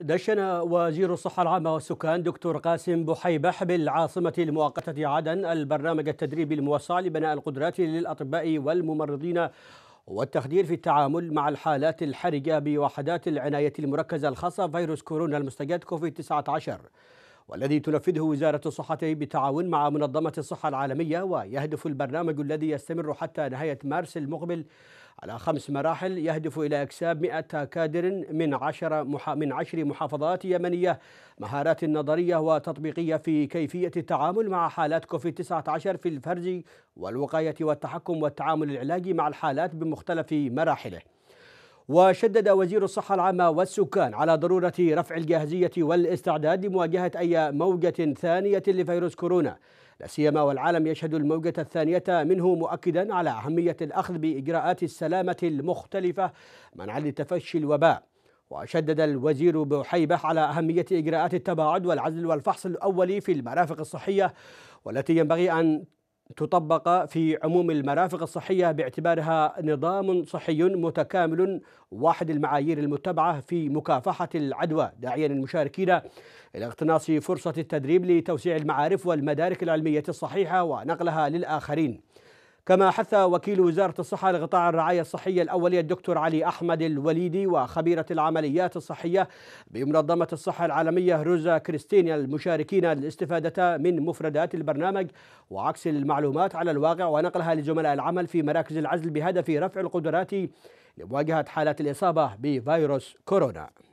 دشن وزير الصحة العامة والسكان دكتور قاسم بحيبح بالعاصمة المؤقتة عدن البرنامج التدريبي الموسع لبناء القدرات للأطباء والممرضين والتخدير في التعامل مع الحالات الحرجة بوحدات العناية المركزة الخاصة فيروس كورونا المستجد كوفيد 19 والذي تنفذه وزارة الصحة بالتعاون مع منظمة الصحة العالمية ويهدف البرنامج الذي يستمر حتى نهاية مارس المقبل على خمس مراحل يهدف إلى إكساب 100 كادر من عشر من عشر محافظات يمنية مهارات نظرية وتطبيقية في كيفية التعامل مع حالات كوفيد 19 في الفرز والوقاية والتحكم والتعامل العلاجي مع الحالات بمختلف مراحله. وشدد وزير الصحة العامة والسكان على ضرورة رفع الجاهزية والاستعداد لمواجهة أي موجة ثانية لفيروس كورونا لا سيما والعالم يشهد الموجة الثانية منه مؤكدا على أهمية الأخذ بإجراءات السلامة المختلفة منعا لتفشي الوباء وشدد الوزير بوحيبة على أهمية إجراءات التباعد والعزل والفحص الأولي في المرافق الصحية والتي ينبغي أن تطبق في عموم المرافق الصحية باعتبارها نظام صحي متكامل واحد المعايير المتبعة في مكافحة العدوى داعيا المشاركين إلى اقتناص فرصة التدريب لتوسيع المعارف والمدارك العلمية الصحيحة ونقلها للآخرين كما حث وكيل وزارة الصحة لقطاع الرعاية الصحية الأولية الدكتور علي أحمد الوليدي وخبيرة العمليات الصحية بمنظمة الصحة العالمية روزا كريستينا المشاركين الاستفادة من مفردات البرنامج وعكس المعلومات على الواقع ونقلها لزملاء العمل في مراكز العزل بهدف رفع القدرات لمواجهة حالات الإصابة بفيروس كورونا